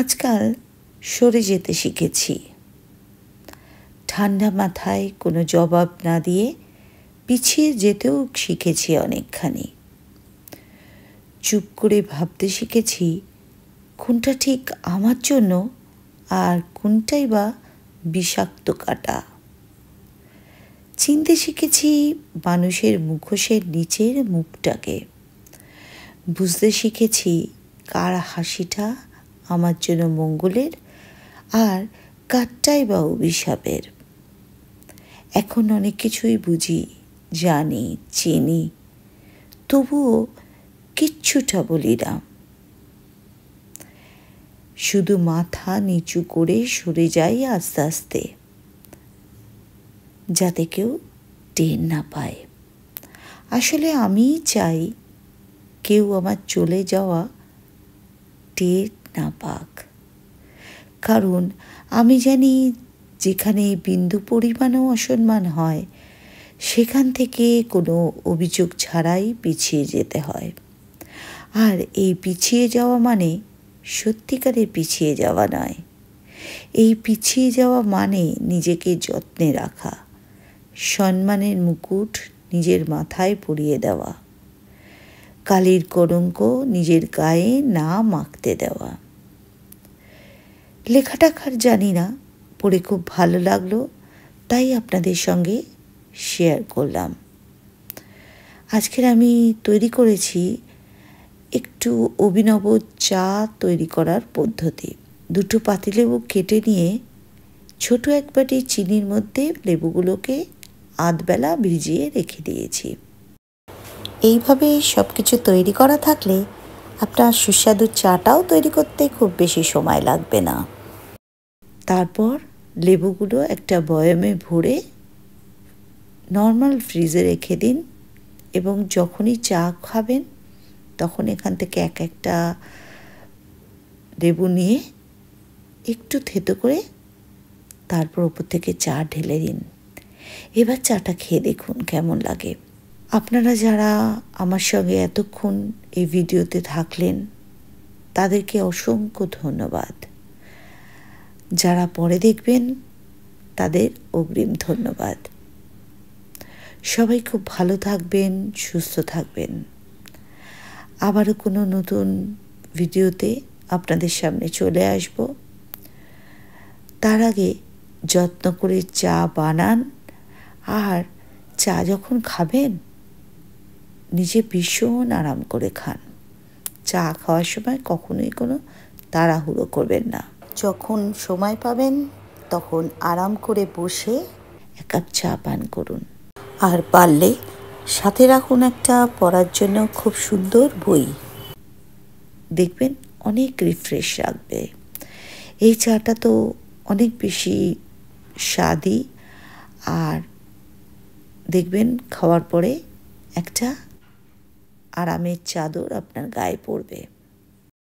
আজকাল সরে যেতে শিখেছি ঠান্ডা মাথায় কোনো জবাব না দিয়ে পিছিয়ে যেতেও শিখেছি অনেকখানি চুপ করে ভাবতে শিখেছি কোনটা ঠিক আমার জন্য আর কোনটাই বা বিষাক্ত কাটা চিনতে শিখেছি মানুষের মুখোশের নিচের মুখটাকে বুঝতে শিখেছি কার হাসিটা আমার জন্য মঙ্গলের আর কাটটাই বা অভিশাপের এখন অনেক কিছুই বুঝি জানি চিনি তবুও কিচ্ছুটা বলি না শুধু মাথা নিচু করে সরে যাই আস্তে আস্তে যাতে কেউ টের না পায় আসলে আমি চাই কেউ আমার চলে যাওয়া টের না পাক কারণ আমি জানি যেখানে বিন্দু পরিমাণও অসম্মান হয় সেখান থেকে কোনো অভিযোগ ছাড়াই পিছিয়ে যেতে হয় আর এই পিছিয়ে যাওয়া মানে সত্যিকারে পিছিয়ে যাওয়া নয় এই পিছিয়ে যাওয়া মানে নিজেকে যত্নে রাখা সম্মানের মুকুট নিজের মাথায় পরিয়ে দেওয়া কালির করঙ্ক নিজের গায়ে না মাখতে দেওয়া লেখাটা জানি না পড়ে খুব ভালো লাগলো তাই আপনাদের সঙ্গে শেয়ার করলাম আজকের আমি তৈরি করেছি একটু অভিনব চা তৈরি করার পদ্ধতি দুটো পাতিলেবু কেটে নিয়ে ছোট এক বাটি চিনির মধ্যে লেবুগুলোকে আধবেলা ভিজিয়ে রেখে দিয়েছি এইভাবে সব কিছু তৈরি করা থাকলে আপনার সুস্বাদু চাটাও তৈরি করতে খুব বেশি সময় লাগবে না তারপর লেবুগুলো একটা বয়মে ভরে নর্মাল ফ্রিজে রেখে দিন এবং যখনই চা খাবেন তখন এখান থেকে এক একটা লেবু নিয়ে একটু থেতো করে তারপর ওপর থেকে চা ঢেলে দিন এবার চাটা খেয়ে দেখুন কেমন লাগে আপনারা যারা আমার সঙ্গে এতক্ষণ এই ভিডিওতে থাকলেন তাদেরকে অসংখ্য ধন্যবাদ যারা পরে দেখবেন তাদের অগ্রিম ধন্যবাদ সবাই খুব ভালো থাকবেন সুস্থ থাকবেন আবারও কোনো নতুন ভিডিওতে আপনাদের সামনে চলে আসব তার আগে যত্ন করে চা বানান আর চা যখন খাবেন নিজে ভীষণ আরাম করে খান চা খাওয়ার সময় কখনোই কোনো তাড়াহুড়ো করবেন না যখন সময় পাবেন তখন আরাম করে বসে এক কাপ চা পান করুন আর পারলে সাথে রাখুন একটা পড়ার জন্য খুব সুন্দর বই দেখবেন অনেক রিফ্রেশ লাগবে এই চাটা তো অনেক বেশি স্বাদি আর দেখবেন খাওয়ার পরে একটা আরামের চাদর আপনার গায়ে পড়বে